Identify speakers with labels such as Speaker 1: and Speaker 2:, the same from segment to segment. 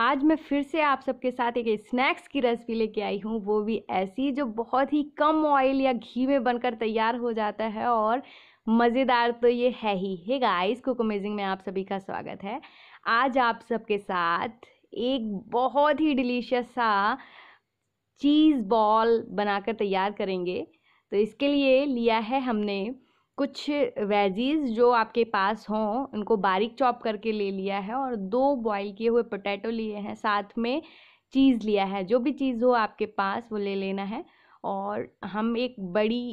Speaker 1: आज मैं फिर से आप सबके साथ एक स्नैक्स की रेसिपी लेके आई हूँ वो भी ऐसी जो बहुत ही कम ऑयल या घी में बनकर तैयार हो जाता है और मज़ेदार तो ये है ही हे गाइस कुक अमेजिंग में आप सभी का स्वागत है आज आप सबके साथ एक बहुत ही डिलीशियस सा चीज़ बॉल बनाकर तैयार करेंगे तो इसके लिए लिया है हमने कुछ वेजीज जो आपके पास हों उनको बारीक चॉप करके ले लिया है और दो बॉईल किए हुए पोटैटो लिए हैं साथ में चीज़ लिया है जो भी चीज़ हो आपके पास वो ले लेना है और हम एक बड़ी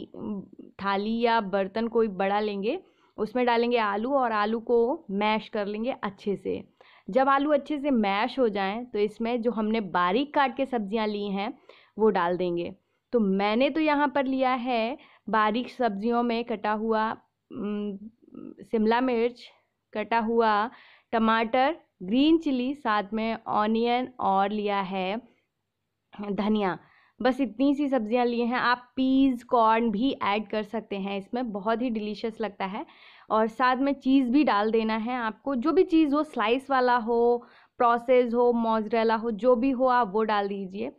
Speaker 1: थाली या बर्तन कोई बड़ा लेंगे उसमें डालेंगे आलू और आलू को मैश कर लेंगे अच्छे से जब आलू अच्छे से मैश हो जाएं तो इसमें जो हमने बारीक काट के सब्जियाँ ली हैं वो डाल देंगे तो मैंने तो यहाँ पर लिया है बारीक सब्जियों में कटा हुआ शिमला मिर्च कटा हुआ टमाटर ग्रीन चिली साथ में ऑनियन और लिया है धनिया बस इतनी सी सब्जियां लिए हैं आप पीज़ कॉर्न भी ऐड कर सकते हैं इसमें बहुत ही डिलीशियस लगता है और साथ में चीज़ भी डाल देना है आपको जो भी चीज़ हो स्लाइस वाला हो प्रोसेस हो मोजरेला हो जो भी हो आप वो डाल दीजिए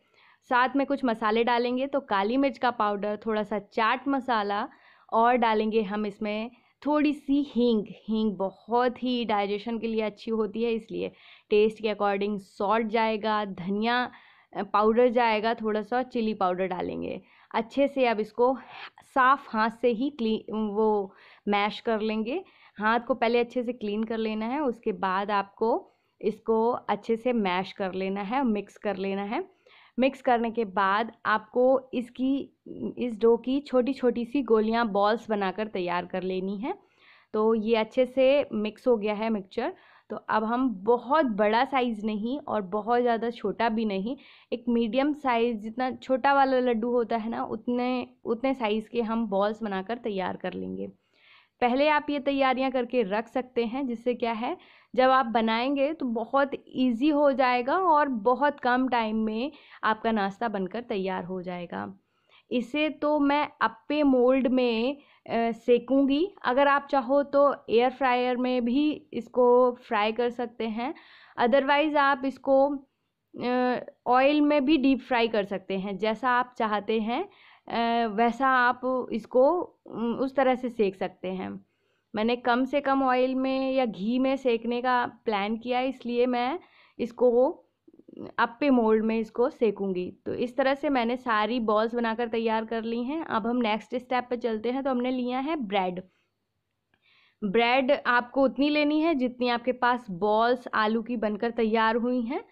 Speaker 1: साथ में कुछ मसाले डालेंगे तो काली मिर्च का पाउडर थोड़ा सा चाट मसाला और डालेंगे हम इसमें थोड़ी सी हींग हींग बहुत ही डाइजेशन के लिए अच्छी होती है इसलिए टेस्ट के अकॉर्डिंग सॉल्ट जाएगा धनिया पाउडर जाएगा थोड़ा सा चिली पाउडर डालेंगे अच्छे से अब इसको साफ़ हाथ से ही क्लीन वो मैश कर लेंगे हाथ को पहले अच्छे से क्लीन कर लेना है उसके बाद आपको इसको अच्छे से मैश कर लेना है मिक्स कर लेना है मिक्स करने के बाद आपको इसकी इस डो की छोटी छोटी सी गोलियां बॉल्स बनाकर तैयार कर लेनी है तो ये अच्छे से मिक्स हो गया है मिक्सचर तो अब हम बहुत बड़ा साइज़ नहीं और बहुत ज़्यादा छोटा भी नहीं एक मीडियम साइज़ जितना छोटा वाला लड्डू होता है ना उतने उतने साइज़ के हम बॉल्स बनाकर तैयार कर लेंगे पहले आप ये तैयारियां करके रख सकते हैं जिससे क्या है जब आप बनाएंगे तो बहुत इजी हो जाएगा और बहुत कम टाइम में आपका नाश्ता बनकर तैयार हो जाएगा इसे तो मैं अप्पे मोल्ड में सेकूंगी अगर आप चाहो तो एयर फ्रायर में भी इसको फ्राई कर सकते हैं अदरवाइज़ आप इसको ऑयल में भी डीप फ्राई कर सकते हैं जैसा आप चाहते हैं वैसा आप इसको उस तरह से सेक सकते हैं मैंने कम से कम ऑयल में या घी में सेकने का प्लान किया इसलिए मैं इसको अपे मोल्ड में इसको सेकूंगी तो इस तरह से मैंने सारी बॉल्स बनाकर तैयार कर ली हैं अब हम नेक्स्ट स्टेप पर चलते हैं तो हमने लिया है ब्रेड ब्रेड आपको उतनी लेनी है जितनी आपके पास बॉल्स आलू की बनकर तैयार हुई हैं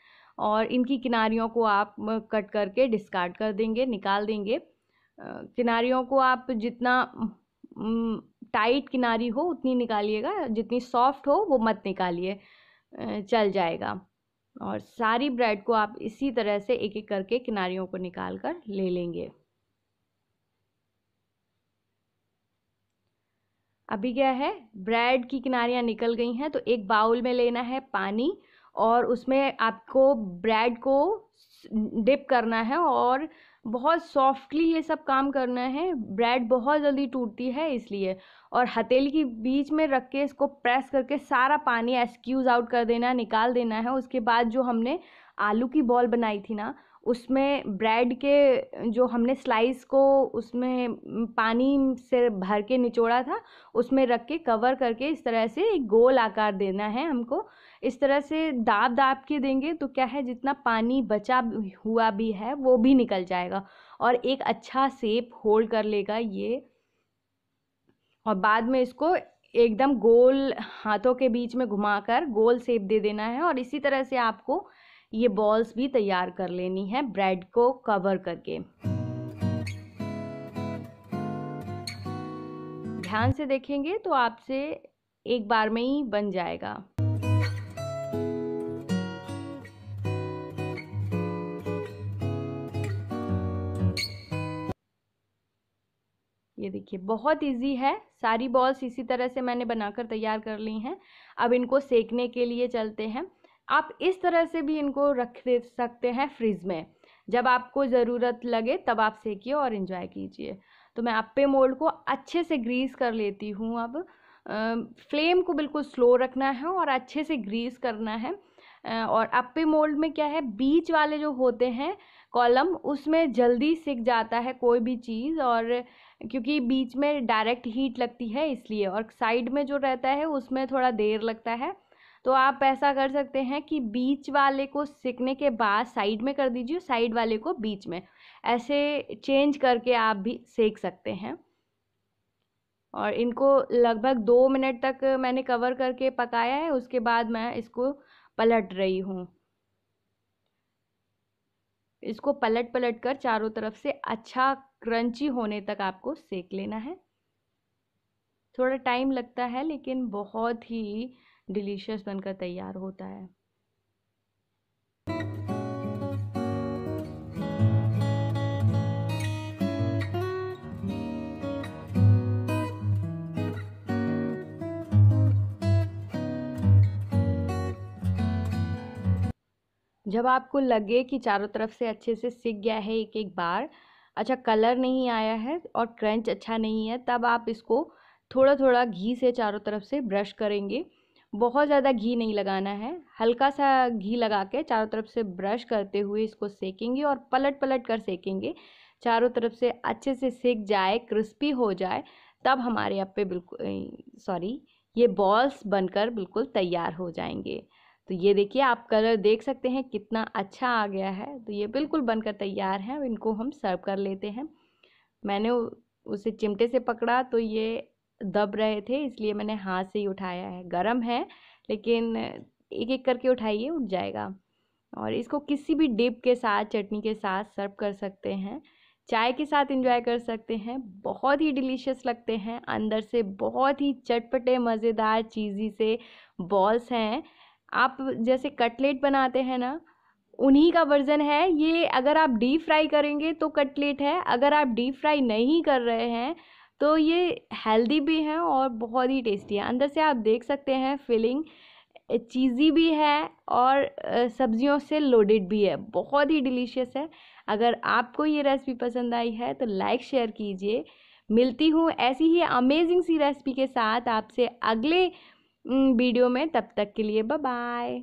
Speaker 1: और इनकी किनारियों को आप कट करके डिस्कार्ड कर देंगे निकाल देंगे किनारियों को आप जितना टाइट किनारी हो उतनी निकालिएगा जितनी सॉफ्ट हो वो मत निकालिए चल जाएगा और सारी ब्रेड को आप इसी तरह से एक एक करके किनारियों को निकाल कर ले लेंगे अभी क्या है ब्रेड की किनारियाँ निकल गई हैं तो एक बाउल में लेना है पानी और उसमें आपको ब्रेड को डिप करना है और बहुत सॉफ्टली ये सब काम करना है ब्रेड बहुत जल्दी टूटती है इसलिए और हथेली के बीच में रख के इसको प्रेस करके सारा पानी एस्क्यूज़ आउट कर देना है निकाल देना है उसके बाद जो हमने आलू की बॉल बनाई थी ना उसमें ब्रेड के जो हमने स्लाइस को उसमें पानी से भर के निचोड़ा था उसमें रख के कवर करके इस तरह से एक गोल आकार देना है हमको इस तरह से दाब दाब के देंगे तो क्या है जितना पानी बचा हुआ भी है वो भी निकल जाएगा और एक अच्छा सेप होल्ड कर लेगा ये और बाद में इसको एकदम गोल हाथों के बीच में घुमाकर गोल सेप दे देना है और इसी तरह से आपको ये बॉल्स भी तैयार कर लेनी है ब्रेड को कवर करके ध्यान से देखेंगे तो आपसे एक बार में ही बन जाएगा ये देखिए बहुत इजी है सारी बॉल्स इसी तरह से मैंने बनाकर तैयार कर ली हैं अब इनको सेकने के लिए चलते हैं आप इस तरह से भी इनको रख दे सकते हैं फ्रिज में जब आपको ज़रूरत लगे तब आप सेकिए और इन्जॉय कीजिए तो मैं अप्पे मोल्ड को अच्छे से ग्रीस कर लेती हूँ अब फ्लेम को बिल्कुल स्लो रखना है और अच्छे से ग्रीस करना है और अप्पे मोल्ड में क्या है बीच वाले जो होते हैं कॉलम उसमें जल्दी सिक जाता है कोई भी चीज़ और क्योंकि बीच में डायरेक्ट हीट लगती है इसलिए और साइड में जो रहता है उसमें थोड़ा देर लगता है तो आप ऐसा कर सकते हैं कि बीच वाले को सिकने के बाद साइड में कर दीजिए साइड वाले को बीच में ऐसे चेंज करके आप भी सेक सकते हैं और इनको लगभग दो मिनट तक मैंने कवर करके पकाया है उसके बाद मैं इसको पलट रही हूँ इसको पलट पलट कर चारों तरफ से अच्छा क्रंची होने तक आपको सेक लेना है थोड़ा टाइम लगता है लेकिन बहुत ही डिलीशियस बनकर तैयार होता है जब आपको लगे कि चारों तरफ से अच्छे से सीख गया है एक एक बार अच्छा कलर नहीं आया है और क्रंच अच्छा नहीं है तब आप इसको थोड़ा थोड़ा घी से चारों तरफ से ब्रश करेंगे बहुत ज़्यादा घी नहीं लगाना है हल्का सा घी लगा के चारों तरफ से ब्रश करते हुए इसको सेकेंगे और पलट पलट कर सेकेंगे चारों तरफ से अच्छे से सेक जाए क्रिस्पी हो जाए तब हमारे यहाँ पे बिल्कुल सॉरी ये बॉल्स बनकर बिल्कुल तैयार हो जाएंगे तो ये देखिए आप कलर देख सकते हैं कितना अच्छा आ गया है तो ये बिल्कुल बनकर तैयार है इनको हम सर्व कर लेते हैं मैंने उसे चिमटे से पकड़ा तो ये दब रहे थे इसलिए मैंने हाथ से ही उठाया है गर्म है लेकिन एक एक करके उठाइए उठ जाएगा और इसको किसी भी डिप के साथ चटनी के साथ सर्व कर सकते हैं चाय के साथ इंजॉय कर सकते हैं बहुत ही डिलीशियस लगते हैं अंदर से बहुत ही चटपटे मज़ेदार चीज़ी से बॉल्स हैं आप जैसे कटलेट बनाते हैं ना उन्हीं का वर्ज़न है ये अगर आप डीप फ्राई करेंगे तो कटलेट है अगर आप डीप फ्राई नहीं कर रहे हैं तो ये हेल्दी भी हैं और बहुत ही टेस्टी है अंदर से आप देख सकते हैं फिलिंग चीज़ी भी है और सब्जियों से लोडेड भी है बहुत ही डिलीशियस है अगर आपको ये रेसिपी पसंद आई है तो लाइक शेयर कीजिए मिलती हूँ ऐसी ही अमेजिंग सी रेसिपी के साथ आपसे अगले वीडियो में तब तक के लिए बाय